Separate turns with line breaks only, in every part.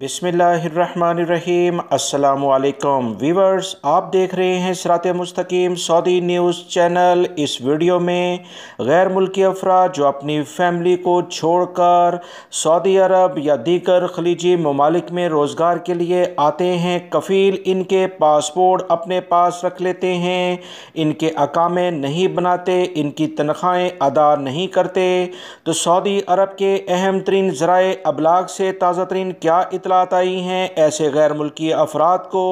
बिसमीम अल्लाम वीवर्स आप देख रहे हैं सरात मुस्तकीम सऊदी न्यूज़ चैनल इस वीडियो में गैर मुल्की अफराद जो अपनी फैमिली को छोड़कर सऊदी अरब या दीगर खलीजी ममालिक में रोज़गार के लिए आते हैं कफ़ील इनके पासपोर्ट अपने पास रख लेते हैं इनके अकामे नहीं बनाते इनकी तनख्वाहें अदा नहीं करते तो सऊदी अरब के अहम तरीन ज़रा अबलाग से ताज़ा तरीन क्या इतलात आई हैं ऐसे गैर मुल्की अफराद को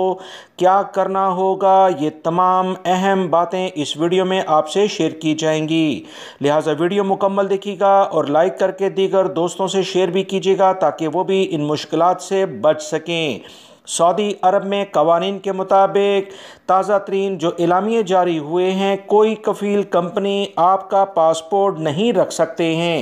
क्या करना होगा ये तमाम अहम बातें इस वीडियो में आपसे शेयर की जाएंगी लिहाजा वीडियो मुकम्मल देखिएगा और लाइक करके दीगर दोस्तों से शेयर भी कीजिएगा ताकि वो भी इन मुश्किल से बच सकें सऊदी अरब में कवानीन के मुताबिक ताज़ा तरीन जो इलामिया जारी हुए हैं कोई कफील कंपनी आपका पासपोर्ट नहीं रख सकते हैं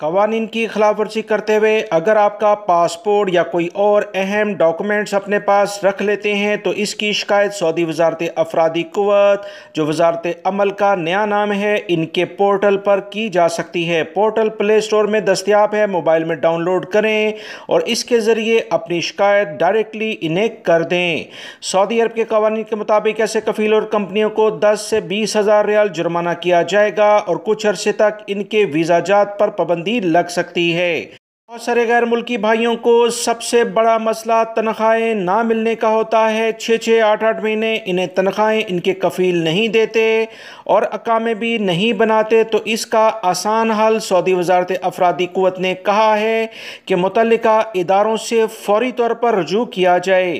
कवानीन की खिलाफ वर्जी करते हुए अगर आपका पासपोर्ट या कोई और अहम डॉक्यूमेंट्स अपने पास रख लेते हैं तो इसकी शिकायत सऊदी वजारत अफरादी कुत जो वजारत अमल का नया नाम है इनके पोर्टल पर की जा सकती है पोर्टल प्ले स्टोर में दस्तियाब है मोबाइल में डाउनलोड करें और इसके ज़रिए अपनी शिकायत डायरेक्टली इन्हें कर दें सऊदी अरब के कवानीन के मुताबिक ऐसे कफील और कंपनियों को दस से बीस हज़ार रियाल जुर्माना किया जाएगा और कुछ अरसे तक इनके वीज़ा जात पर पाबंदी सख्ती लग सकती है बहुत सारे गैर मुल्की भाइयों को सबसे बड़ा मसला तनख्वाहें ना मिलने का होता है छः छः आठ आठ महीने इन्हें तनख्वाहें इनके कफ़ील नहीं देते और अकामे भी नहीं बनाते तो इसका आसान हल सऊदी वजारत अफराधी क़वत ने कहा है कि मुतल इदारों से फौरी तौर पर रजू किया जाए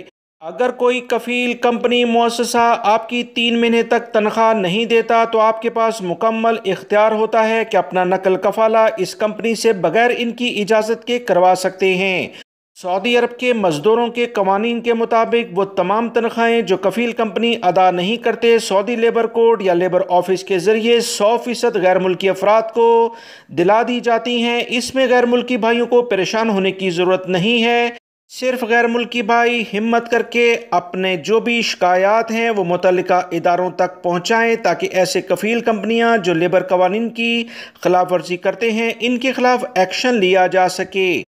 अगर कोई कफ़ील कंपनी मुसा आपकी तीन महीने तक तनख्वाह नहीं देता तो आपके पास मुकम्मल इख्तियार होता है कि अपना नकल कफाला इस कंपनी से बगैर इनकी इजाज़त के करवा सकते हैं सऊदी अरब के मज़दूरों के कवानीन के मुताबिक वो तमाम तनख्वाहें जो कफ़ील कंपनी अदा नहीं करते सऊदी लेबर कोड या लेबर ऑफिस के ज़रिए सौ फ़ीसद गैर मुल्की अफराद को दिला दी जाती हैं इसमें गैर मुल्की भाइयों को परेशान होने की ज़रूरत नहीं है सिर्फ गैर मुल्की भाई हिम्मत करके अपने जो भी शिकायत हैं वो मुतल इदारों तक पहुँचाएँ ताकि ऐसे कफ़ील कंपनियाँ जो लेबर कवानीन की खिलाफ वर्जी करते हैं इनके ख़िलाफ़ एक्शन लिया जा सके